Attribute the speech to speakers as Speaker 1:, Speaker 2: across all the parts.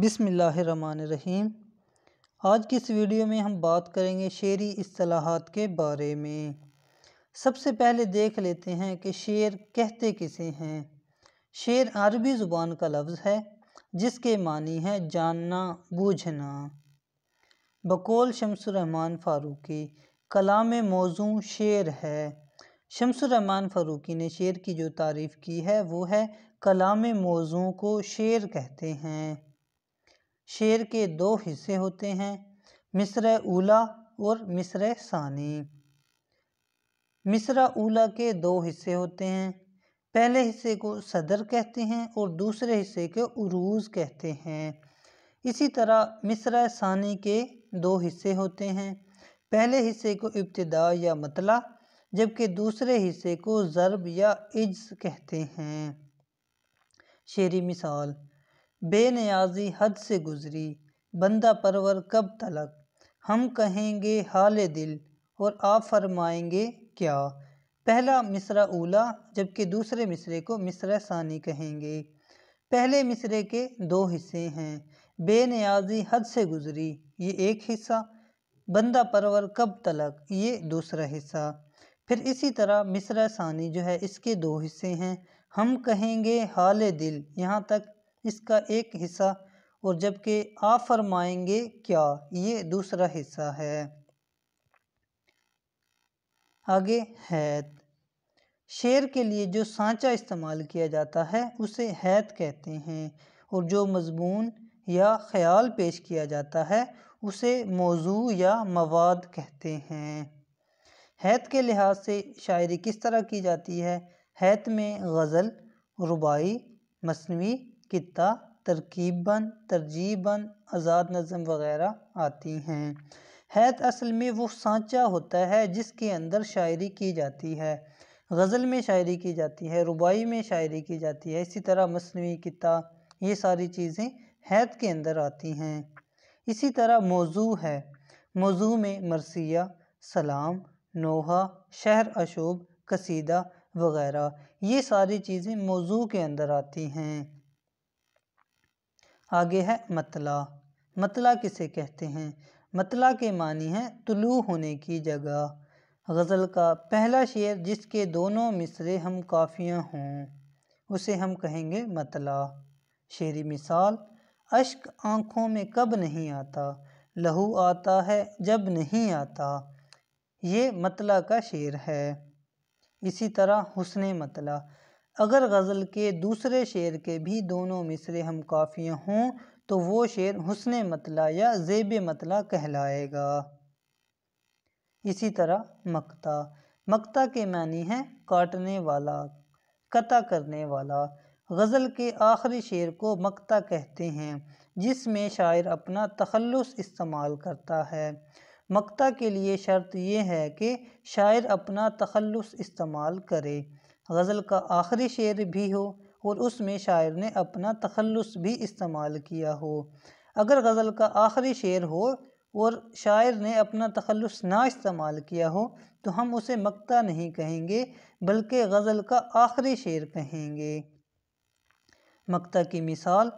Speaker 1: बिसमीम आज की इस वीडियो में हम बात करेंगे शेरी असलाहत के बारे में सबसे पहले देख लेते हैं कि शेर कहते किसे हैं शेर अरबी ज़ुबान का लफ्ज़ है जिसके मानी है जानना बूझना बकौल शमसरहमान फ़ारूकी कलाम मौजू शेर है शमसरहमान फ़ारूकी ने शेर की जो तारीफ़ की है वो है कलाम मौजू को शेर कहते हैं शेर के दो हिस्से होते हैं मिसर ऊला और मिसर सानी मिसरा ऊला के दो हिस्से होते हैं पहले हिस्से को सदर कहते हैं और दूसरे हिस्से को उरूज कहते हैं इसी तरह मिसर सानी के दो हिस्से होते हैं पहले हिस्से को इब्तदा या मतला जबकि दूसरे हिस्से को ज़रब या इज्ज कहते हैं शेरी मिसाल बेनियाजी हद से गुज़री बंदा परवर कब तलक हम कहेंगे हाल दिल और आप फरमाएंगे क्या पहला मिसरा ओला जबकि दूसरे मिसरे को मिसरा सानी कहेंगे पहले मिसरे के दो हिस्से हैं बेनियाजी हद से गुज़री ये एक हिस्सा बंदा परवर कब तलक ये दूसरा हिस्सा फिर इसी तरह मिसरा सानी जो है इसके दो हिस्से हैं हम कहेंगे हाल दिल यहाँ तक इसका एक हिस्सा और जबकि आ फरमाएंगे क्या ये दूसरा हिस्सा है आगे हैत शेर के लिए जो सांचा इस्तेमाल किया जाता है उसे हैत कहते हैं और जो मजमून या ख्याल पेश किया जाता है उसे मौजू या मवाद कहते हैं हैत के लिहाज से शायरी किस तरह की जाती है हैत में गज़ल रुबाई मसनवी किता तरकीबन तरजीबन आज़ाद नज़म वग़ैरह आती हैं हैत असल में वो सांचा होता है जिसके अंदर शायरी की जाती है गज़ल में शायरी की जाती है रुबाई में शायरी की जाती है इसी तरह मसनवी किता ये सारी चीज़ें हैत के अंदर आती हैं इसी तरह मौजू है मौजू में मरसिया सलाम नोहा शहर अशोब कसीदा वग़ैरह ये सारी चीज़ें मौजू के अंदर आती हैं आगे है मतला मतला किसे कहते हैं मतला के मानी है तुलू होने की जगह गज़ल का पहला शेर जिसके दोनों मिसरे हम काफ़ियाँ हों उसे हम कहेंगे मतला शेरी मिसाल अश्क आँखों में कब नहीं आता लहू आता है जब नहीं आता ये मतला का शेर है इसी तरह हुसन मतला अगर गज़ल के दूसरे शेर के भी दोनों मिसरे हम काफ़ियाँ हों तो वो शेर हसन मतला या जेब मतला कहलाएगा इसी तरह मक्ता मक्ता के मानी है काटने वाला कता करने वाला गज़ल के आखिरी शेर को मक्ता कहते हैं जिसमें शायर अपना तखलस इस्तेमाल करता है मक्ता के लिए शर्त यह है कि शायर अपना तखलस इस्तेमाल करे गज़ल का आखिरी शेर भी हो और उसमें शायर ने अपना तखलस भी इस्तेमाल किया हो अगर गज़ल का आखिरी शेर हो और शायर ने अपना तखलस ना इस्तेमाल किया हो तो हम उसे मक्ता नहीं कहेंगे बल्कि गज़ल का आखिरी शेर कहेंगे मक्ता की मिसाल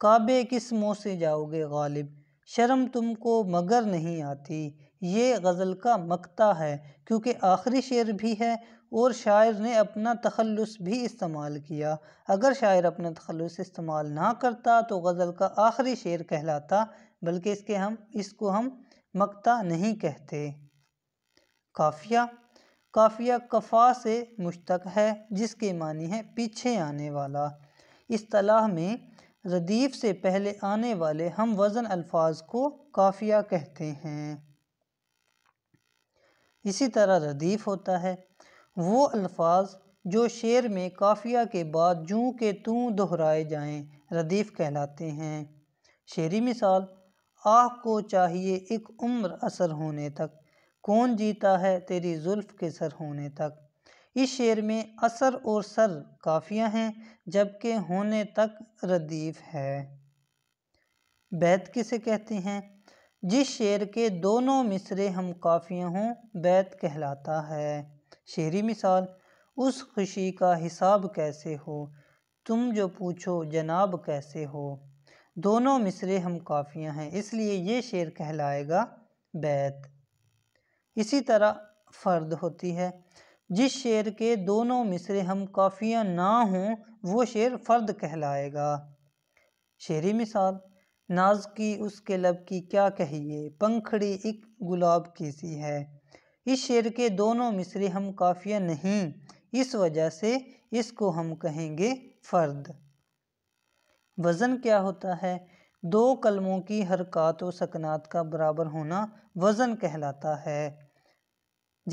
Speaker 1: काबे किस मुँह से जाओगे गालिब शर्म तुमको मगर नहीं आती ये गज़ल का मकता है क्योंकि आखिरी शेर भी है और शायर ने अपना तखलस भी इस्तेमाल किया अगर शायर अपना तखलस इस्तेमाल ना करता तो गज़ल का आखिरी शेर कहलाता बल्कि इसके हम इसको हम मकता नहीं कहते काफिया काफिया कफ़ा से मुश्तक है जिसके मानी है पीछे आने वाला इस तलाह में रदीफ़ से पहले आने वाले हम वज़न अल्फाज को काफिया कहते हैं इसी तरह रदीफ़ होता है वो अल्फाज जो शेर में काफिया के बाद जूँ के तू दोहराए जाएं रदीफ़ कहलाते हैं शेरी मिसाल आह को चाहिए एक उम्र असर होने तक कौन जीता है तेरी जुल्फ़ के सर होने तक इस शेर में असर और सर काफिया हैं जबकि होने तक रदीफ़ है बैत किसे कहते हैं जिस शेर के दोनों मिसरे हम काफ़िया हों बैत कहलाता है शेरी मिसाल उस खुशी का हिसाब कैसे हो तुम जो पूछो जनाब कैसे हो दोनों मिसरे हम काफ़ियाँ हैं इसलिए ये शेर कहलाएगा बैत इसी तरह फ़र्द होती है जिस शेर के दोनों मिसरे हम काफ़ियाँ ना हों वो शेर फ़र्द कहलाएगा शेरी मिसाल नाज की उसके लब की क्या कहिए पंखड़ी एक गुलाब की सी है इस शेर के दोनों मिसरे हम काफिया नहीं इस वजह से इसको हम कहेंगे फ़र्द वज़न क्या होता है दो कलमों की हरकत व सकनात का बराबर होना वज़न कहलाता है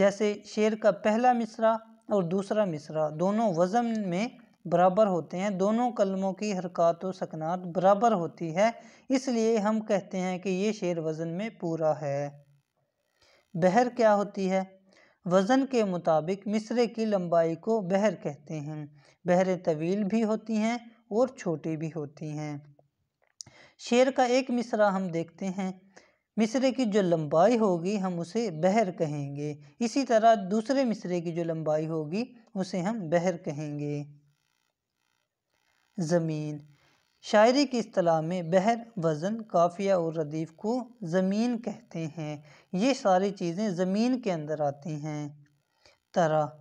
Speaker 1: जैसे शेर का पहला मिसरा और दूसरा मिसरा दोनों वज़न में बराबर होते हैं दोनों कलमों की हरकत व सकनात बराबर होती है इसलिए हम कहते हैं कि ये शेर वज़न में पूरा है बहर क्या होती है वज़न के मुताबिक मिसरे की लंबाई को बहर कहते हैं बहरें तवील भी होती हैं और छोटी भी होती हैं शेर का एक मिसरा हम देखते हैं मिसरे की जो लंबाई होगी हम उसे बहर कहेंगे इसी तरह दूसरे मिसरे की जो लंबाई होगी उसे हम बहर कहेंगे ज़मीन शायरी की असलाह में बहर वज़न काफ़िया और रदीफ़ को ज़मीन कहते हैं ये सारी चीज़ें ज़मीन के अंदर आती हैं तरह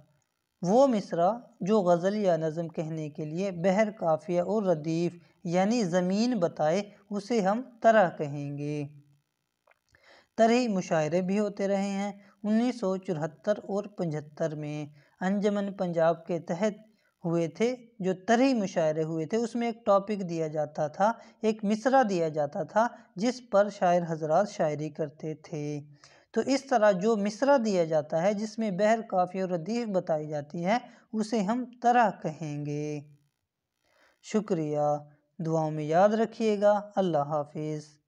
Speaker 1: वो मिसरा जो गज़ल या नज़म कहने के लिए बहर काफ़िया और रदीफ़ यानी ज़मीन बताए उसे हम तरह कहेंगे तरह मुशायरे भी होते रहे हैं उन्नीस सौ चौहत्तर और पचहत्तर में अंजमन पंजाब के तहत हुए थे जो तरही मुशायरे हुए थे उसमें एक टॉपिक दिया जाता था एक मिसरा दिया जाता था जिस पर शायर हजरात शायरी करते थे तो इस तरह जो मिसरा दिया जाता है जिसमें बहर काफ़ी और रदीफ बताई जाती है उसे हम तरह कहेंगे शुक्रिया दुआओं में याद रखिएगा अल्लाह हाफिज़